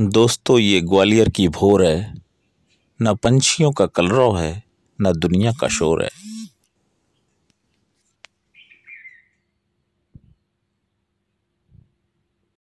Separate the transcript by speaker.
Speaker 1: दोस्तों ये ग्वालियर की भोर है न पंछियों का कलरव है न दुनिया का शोर है